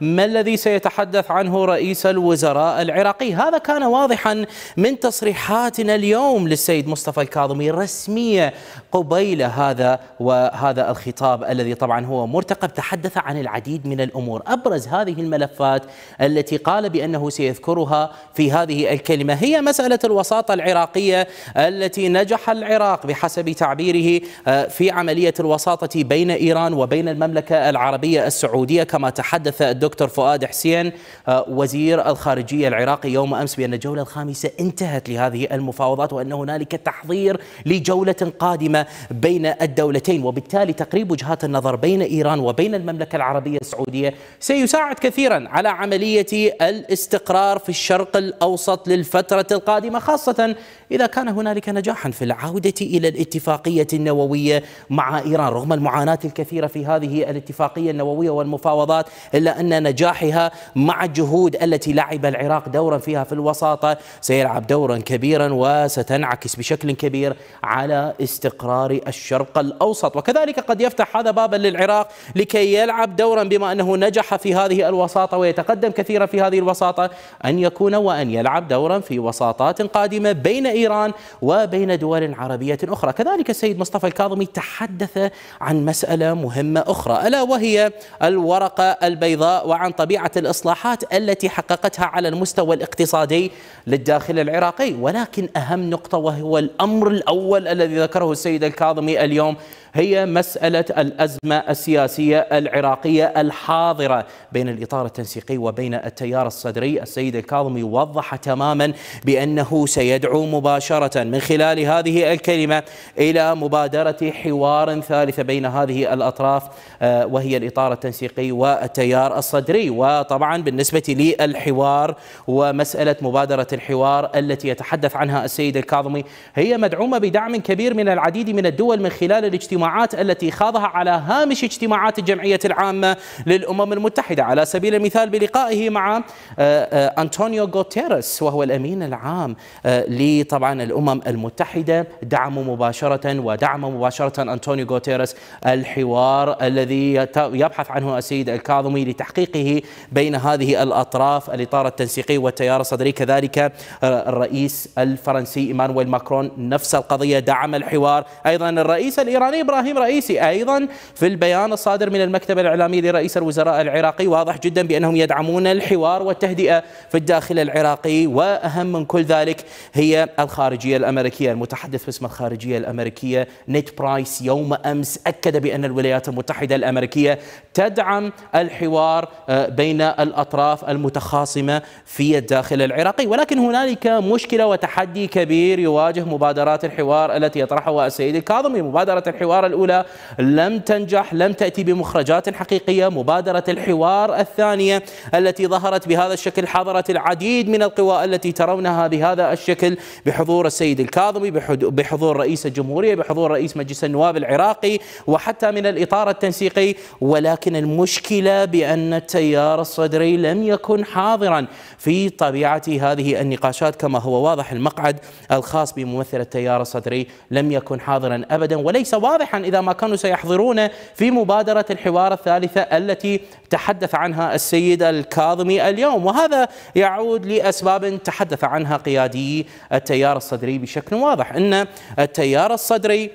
ما الذي سيتحدث عنه رئيس الوزراء العراقي هذا كان واضحا من تصريحاتنا اليوم للسيد مصطفى الكاظمي رسمية قبيل هذا وهذا الخطاب الذي طبعا هو مرتقب تحدث عن العديد من الأمور أبرز هذه الملفات التي قال بأنه سيذكرها في هذه الكلمة هي مسألة الوساطة العراقية التي نجح العراق بحسب تعبيره آه، في عملية الوساطة بين إيران وبين المملكة العربية السعودية كما تحدث الدكتور الدكتور فؤاد حسين آه، وزير الخارجية العراقي يوم أمس بأن الجولة الخامسة انتهت لهذه المفاوضات وأن هنالك تحضير لجولة قادمة بين الدولتين وبالتالي تقريب وجهات النظر بين إيران وبين المملكة العربية السعودية سيساعد كثيرا على عملية الاستقرار في الشرق الأوسط للفترة القادمة خاصة إذا كان هنالك نجاحا في العودة إلى الاتفاقية النووية مع إيران رغم المعاناة الكثيرة في هذه الاتفاقية النووية والمفاوضات إلا أن نجاحها مع الجهود التي لعب العراق دورا فيها في الوساطة سيلعب دورا كبيرا وستنعكس بشكل كبير على استقرار الشرق الأوسط وكذلك قد يفتح هذا بابا للعراق لكي يلعب دورا بما أنه نجح في هذه الوساطة ويتقدم كثيرا في هذه الوساطة أن يكون وأن يلعب دورا في وساطات قادمة بين إيران وبين دول عربية أخرى كذلك السيد مصطفى الكاظمي تحدث عن مسألة مهمة أخرى ألا وهي الورقة البيضاء وعن طبيعة الإصلاحات التي حققتها على المستوى الاقتصادي للداخل العراقي ولكن أهم نقطة وهو الأمر الأول الذي ذكره السيد الكاظمي اليوم هي مسألة الأزمة السياسية العراقية الحاضرة بين الإطار التنسيقي وبين التيار الصدري السيد الكاظمي وضح تماما بأنه سيدعو مباشرة من خلال هذه الكلمة إلى مبادرة حوار ثالث بين هذه الأطراف آه، وهي الإطار التنسيقي والتيار الصدري وطبعا بالنسبة للحوار ومسألة مبادرة الحوار التي يتحدث عنها السيد الكاظمي هي مدعومة بدعم كبير من العديد من الدول من خلال الاجتماع الاجتماعات التي خاضها على هامش اجتماعات الجمعية العامة للأمم المتحدة على سبيل المثال بلقائه مع آه، آه، أنطونيو غوتيرس وهو الأمين العام آه، لطبعا الأمم المتحدة دعم مباشرة ودعم مباشرة أنطونيو غوتيرس الحوار الذي يبحث عنه السيد الكاظمي لتحقيقه بين هذه الأطراف الإطار التنسيقي والتيار الصدري كذلك الرئيس الفرنسي إيمانويل ماكرون نفس القضية دعم الحوار أيضا الرئيس الإيراني إبراهيم رئيسي أيضا في البيان الصادر من المكتب الإعلامي لرئيس الوزراء العراقي واضح جدا بأنهم يدعمون الحوار والتهدئة في الداخل العراقي وأهم من كل ذلك هي الخارجية الأمريكية المتحدث باسم الخارجية الأمريكية نيت برايس يوم أمس أكد بأن الولايات المتحدة الأمريكية تدعم الحوار آه، بين الأطراف المتخاصمة في الداخل العراقي ولكن هنالك مشكلة وتحدي كبير يواجه مبادرات الحوار التي يطرحها السيد الكاظمي مبادرة الحوار المرة الأولى لم تنجح لم تأتي بمخرجات حقيقية مبادرة الحوار الثانية التي ظهرت بهذا الشكل حضرت العديد من القوى التي ترونها بهذا الشكل بحضور السيد الكاظمي بحضور رئيس الجمهورية بحضور رئيس مجلس النواب العراقي وحتى من الإطار التنسيقي ولكن المشكلة بأن التيار الصدري لم يكن حاضرا في طبيعة هذه النقاشات كما هو واضح المقعد الخاص بممثل التيار الصدري لم يكن حاضرا أبدا وليس واضح صحيحا إذا ما كانوا سيحضرون في مبادرة الحوار الثالثة التي تحدث عنها السيد الكاظمي اليوم وهذا يعود لأسباب تحدث عنها قيادي التيار الصدري بشكل واضح أن التيار الصدري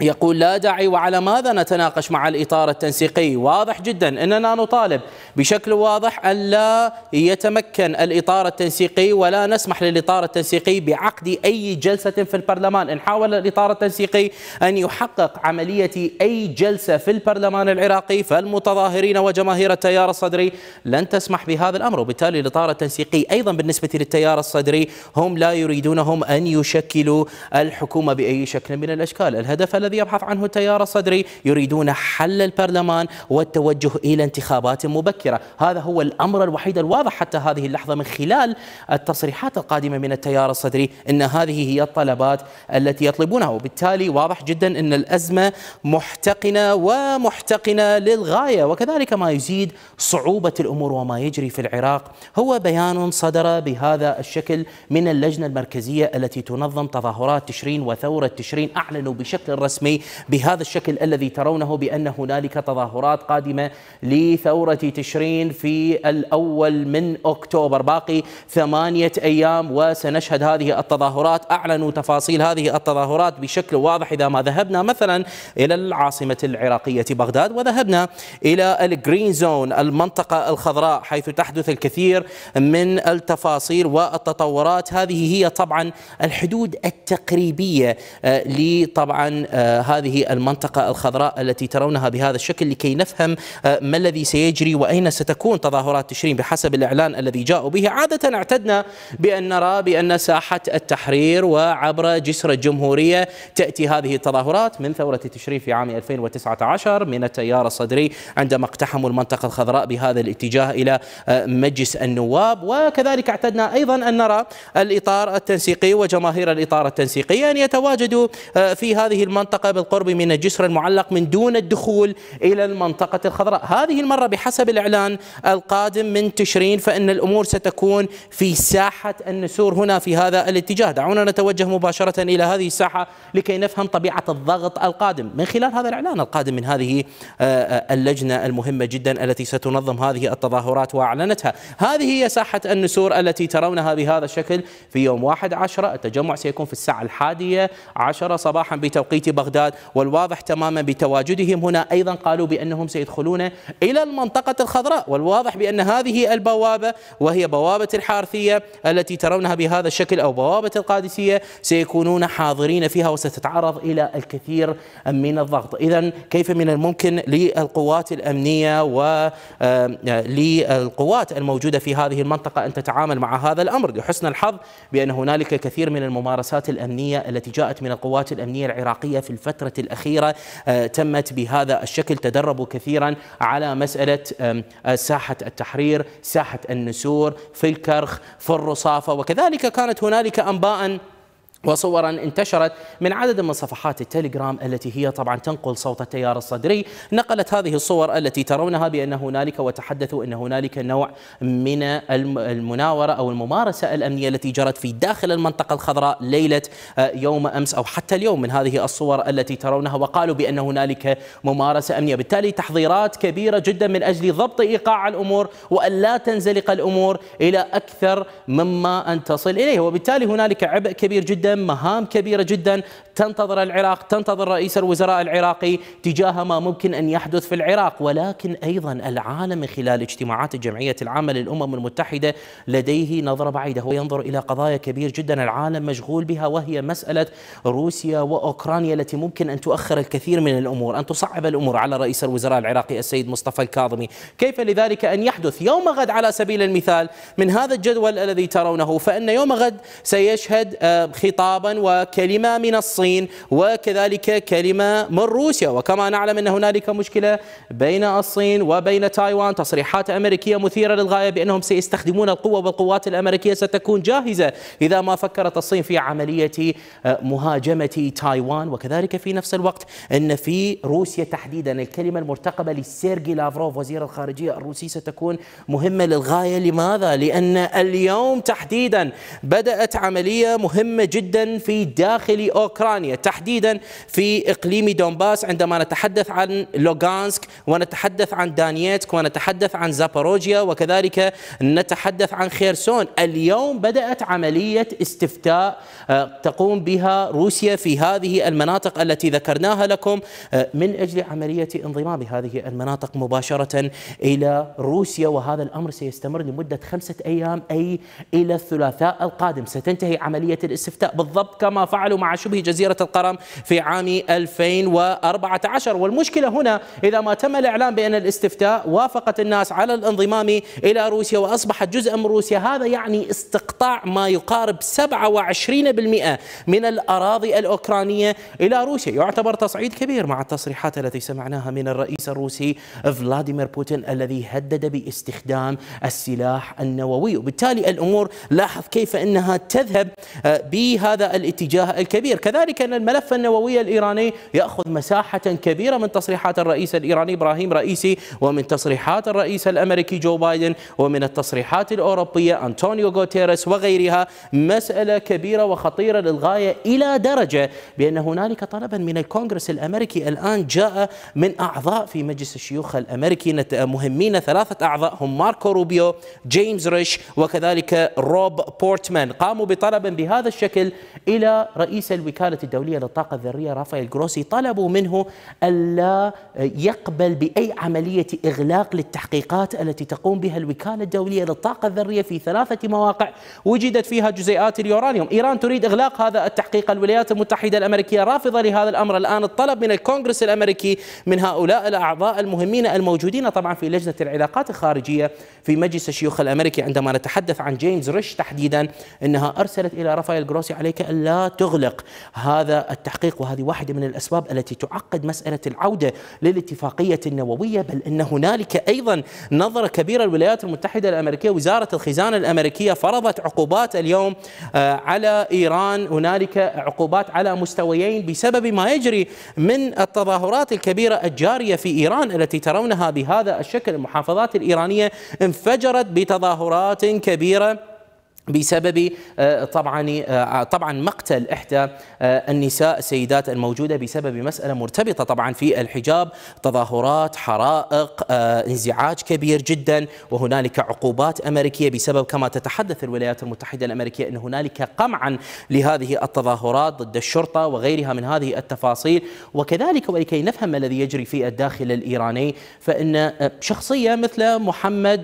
يقول لا داعي وعلى ماذا نتناقش مع الإطار التنسيقي واضح جدا أننا نطالب بشكل واضح أن لا يتمكن الإطار التنسيقي ولا نسمح للإطار التنسيقي بعقد أي جلسة في البرلمان إن حاول الإطار التنسيقي أن يحقق عملية أي جلسة في البرلمان العراقي فالمتظاهرين وجماهير التيار الصدري لن تسمح بهذا الأمر وبالتالي الإطار التنسيقي أيضا بالنسبة للتيار الصدري هم لا يريدونهم أن يشكلوا الحكومة بأي شكل من الأشكال الهدف الذي يبحث عنه التيار الصدري يريدون حل البرلمان والتوجه إلى انتخابات مبكرة هذا هو الأمر الوحيد الواضح حتى هذه اللحظة من خلال التصريحات القادمة من التيار الصدري أن هذه هي الطلبات التي يطلبونها وبالتالي واضح جدا أن الأزمة محتقنة ومحتقنة للغاية وكذلك ما يزيد صعوبة الأمور وما يجري في العراق هو بيان صدر بهذا الشكل من اللجنة المركزية التي تنظم تظاهرات تشرين وثورة تشرين أعلنوا بشكل رسمي الرسمي بهذا الشكل الذي ترونه بأن هنالك تظاهرات قادمة لثورة تشرين في الأول من أكتوبر باقي ثمانية أيام وسنشهد هذه التظاهرات أعلنوا تفاصيل هذه التظاهرات بشكل واضح إذا ما ذهبنا مثلا إلى العاصمة العراقية بغداد وذهبنا إلى الجرين زون المنطقة الخضراء حيث تحدث الكثير من التفاصيل والتطورات هذه هي طبعا الحدود التقريبية آه، لطبعا آه، هذه المنطقة الخضراء التي ترونها بهذا الشكل لكي نفهم آه، ما الذي سيجري وأين ستكون تظاهرات تشرين بحسب الإعلان الذي جاءوا به عادة اعتدنا بأن نرى بأن ساحة التحرير وعبر جسر الجمهورية تأتي هذه التظاهرات من ثورة تشرين في عام 2019 من التيار الصدري عندما اقتحموا المنطقة الخضراء بهذا الاتجاه إلى آه، مجلس النواب وكذلك اعتدنا أيضا أن نرى الإطار التنسيقي وجماهير الإطار التنسيقي أن يتواجدوا آه، في هذه المنطقة المنطقة بالقرب من الجسر المعلق من دون الدخول إلى المنطقة الخضراء هذه المرة بحسب الإعلان القادم من تشرين فإن الأمور ستكون في ساحة النسور هنا في هذا الاتجاه دعونا نتوجه مباشرة إلى هذه الساحة لكي نفهم طبيعة الضغط القادم من خلال هذا الإعلان القادم من هذه آه، آه، اللجنة المهمة جدا التي ستنظم هذه التظاهرات وأعلنتها هذه هي ساحة النسور التي ترونها بهذا الشكل في يوم 1 عشر التجمع سيكون في الساعة الحادية عشر صباحا بتوقيت بغداد بغداد والواضح تماما بتواجدهم هنا أيضا قالوا بأنهم سيدخلون إلى المنطقة الخضراء والواضح بأن هذه البوابة وهي بوابة الحارثية التي ترونها بهذا الشكل أو بوابة القادسية سيكونون حاضرين فيها وستتعرض إلى الكثير من الضغط إذا كيف من الممكن للقوات الأمنية وللقوات آه، الموجودة في هذه المنطقة أن تتعامل مع هذا الأمر لحسن الحظ بأن هنالك كثير من الممارسات الأمنية التي جاءت من القوات الأمنية العراقية في الفترة الأخيرة آه، تمت بهذا الشكل تدربوا كثيرا على مسألة ساحة التحرير ساحة النسور في الكرخ في الرصافة وكذلك كانت هنالك أنباء وصورا انتشرت من عدد من صفحات التليجرام التي هي طبعا تنقل صوت التيار الصدري نقلت هذه الصور التي ترونها بأن هنالك وتحدثوا أن هنالك نوع من المناورة أو الممارسة الأمنية التي جرت في داخل المنطقة الخضراء ليلة آه، يوم أمس أو حتى اليوم من هذه الصور التي ترونها وقالوا بأن هنالك ممارسة أمنية بالتالي تحضيرات كبيرة جدا من أجل ضبط إيقاع الأمور وألا تنزلق الأمور إلى أكثر مما أن تصل إليه وبالتالي هنالك عبء كبير جدا مهام كبيرة جدا تنتظر العراق تنتظر رئيس الوزراء العراقي تجاه ما ممكن أن يحدث في العراق ولكن أيضا العالم خلال اجتماعات الجمعية العامة للأمم المتحدة لديه نظرة بعيدة هو ينظر إلى قضايا كبير جدا العالم مشغول بها وهي مسألة روسيا وأوكرانيا التي ممكن أن تؤخر الكثير من الأمور أن تصعب الأمور على رئيس الوزراء العراقي السيد مصطفى الكاظمي كيف لذلك أن يحدث يوم غد على سبيل المثال من هذا الجدول الذي ترونه فإن يوم غد سيشهد آه، خطاب خطابا وكلمة من الصين وكذلك كلمة من روسيا وكما نعلم أن هنالك مشكلة بين الصين وبين تايوان تصريحات أمريكية مثيرة للغاية بأنهم سيستخدمون القوة والقوات الأمريكية ستكون جاهزة إذا ما فكرت الصين في عملية آه، مهاجمة تايوان وكذلك في نفس الوقت أن في روسيا تحديدا الكلمة المرتقبة لسيرجي لافروف وزير الخارجية الروسي ستكون مهمة للغاية لماذا؟ لأن اليوم تحديدا بدأت عملية مهمة جدا جدا في داخل أوكرانيا تحديدا في إقليم دونباس عندما نتحدث عن لوغانسك ونتحدث عن دانييتسك ونتحدث عن زاباروجيا وكذلك نتحدث عن خيرسون اليوم بدأت عملية استفتاء آه، تقوم بها روسيا في هذه المناطق التي ذكرناها لكم آه، من أجل عملية انضمام هذه المناطق مباشرة إلى روسيا وهذا الأمر سيستمر لمدة خمسة أيام أي إلى الثلاثاء القادم ستنتهي عملية الاستفتاء بالضبط كما فعلوا مع شبه جزيرة القرم في عام 2014 والمشكلة هنا إذا ما تم الإعلان بأن الاستفتاء وافقت الناس على الانضمام إلى روسيا وأصبحت جزء من روسيا هذا يعني استقطاع ما يقارب 27% من الأراضي الأوكرانية إلى روسيا يعتبر تصعيد كبير مع التصريحات التي سمعناها من الرئيس الروسي فلاديمير بوتين الذي هدد باستخدام السلاح النووي وبالتالي الأمور لاحظ كيف أنها تذهب بها هذا الاتجاه الكبير كذلك أن الملف النووي الإيراني يأخذ مساحة كبيرة من تصريحات الرئيس الإيراني إبراهيم رئيسي ومن تصريحات الرئيس الأمريكي جو بايدن ومن التصريحات الأوروبية أنطونيو غوتيريس وغيرها مسألة كبيرة وخطيرة للغاية إلى درجة بأن هنالك طلبا من الكونغرس الأمريكي الآن جاء من أعضاء في مجلس الشيوخ الأمريكي مهمين ثلاثة أعضاء هم ماركو روبيو جيمس ريش وكذلك روب بورتمان قاموا بطلب بهذا الشكل إلى رئيس الوكالة الدولية للطاقة الذرية رافائيل جروسي طلبوا منه ألا يقبل بأي عملية إغلاق للتحقيقات التي تقوم بها الوكالة الدولية للطاقة الذرية في ثلاثة مواقع وجدت فيها جزيئات اليورانيوم إيران تريد إغلاق هذا التحقيق الولايات المتحدة الأمريكية رافضة لهذا الأمر الآن الطلب من الكونغرس الأمريكي من هؤلاء الأعضاء المهمين الموجودين طبعا في لجنة العلاقات الخارجية في مجلس الشيوخ الأمريكي عندما نتحدث عن جيمس ريش تحديدا أنها أرسلت إلى رافائيل جروسي على عليك ألا تغلق هذا التحقيق وهذه واحدة من الأسباب التي تعقد مسألة العودة للاتفاقية النووية بل أن هنالك أيضا نظرة كبيرة الولايات المتحدة الأمريكية وزارة الخزانة الأمريكية فرضت عقوبات اليوم آه، على إيران هنالك عقوبات على مستويين بسبب ما يجري من التظاهرات الكبيرة الجارية في إيران التي ترونها بهذا الشكل المحافظات الإيرانية انفجرت بتظاهرات كبيرة بسبب آه، طبعا آه، طبعا مقتل احدى آه، النساء السيدات الموجوده بسبب مساله مرتبطه طبعا في الحجاب تظاهرات حرائق انزعاج كبير جدا وهنالك عقوبات امريكيه بسبب كما تتحدث الولايات المتحده الامريكيه ان هنالك قمعا لهذه التظاهرات ضد الشرطه وغيرها من هذه التفاصيل وكذلك ولكي نفهم ما الذي يجري في الداخل الايراني فان شخصيه مثل محمد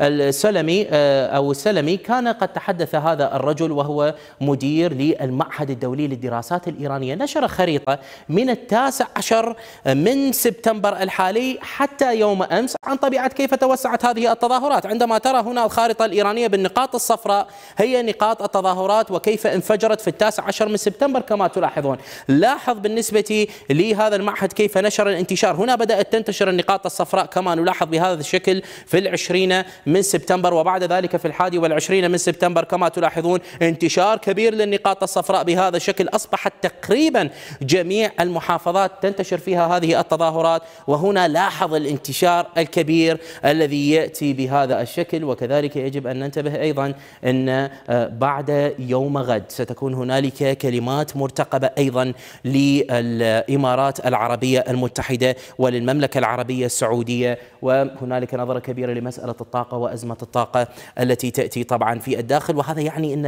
السلمي او السلمي كان كان قد تحدث هذا الرجل وهو مدير للمعهد الدولي للدراسات الإيرانية نشر خريطة من التاسع عشر من سبتمبر الحالي حتى يوم أمس عن طبيعة كيف توسعت هذه التظاهرات عندما ترى هنا الخارطة الإيرانية بالنقاط الصفراء هي نقاط التظاهرات وكيف انفجرت في التاسع عشر من سبتمبر كما تلاحظون لاحظ بالنسبة لهذا المعهد كيف نشر الانتشار هنا بدأت تنتشر النقاط الصفراء كما نلاحظ بهذا الشكل في العشرين من سبتمبر وبعد ذلك في الحادي والعشرين من من سبتمبر كما تلاحظون انتشار كبير للنقاط الصفراء بهذا الشكل أصبحت تقريبا جميع المحافظات تنتشر فيها هذه التظاهرات وهنا لاحظ الانتشار الكبير الذي يأتي بهذا الشكل وكذلك يجب أن ننتبه أيضا أن آه، بعد يوم غد ستكون هنالك كلمات مرتقبة أيضا للإمارات العربية المتحدة وللمملكة العربية السعودية وهنالك نظرة كبيرة لمسألة الطاقة وأزمة الطاقة التي تأتي طبعا في الداخل وهذا يعني أن,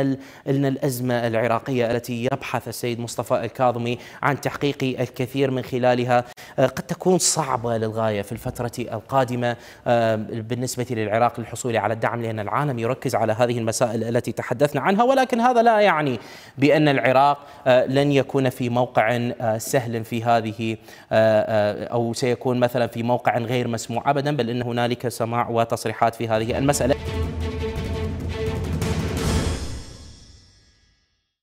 أن الأزمة العراقية التي يبحث السيد مصطفى الكاظمي عن تحقيق الكثير من خلالها آه، قد تكون صعبة للغاية في الفترة القادمة آه، بالنسبة للعراق للحصول على الدعم لأن العالم يركز على هذه المسائل التي تحدثنا عنها ولكن هذا لا يعني بأن العراق آه، لن يكون في موقع سهل في هذه أو سيكون مثلا في موقع غير مسموع أبدا بل أن هنالك سماع وتصريحات في هذه المسألة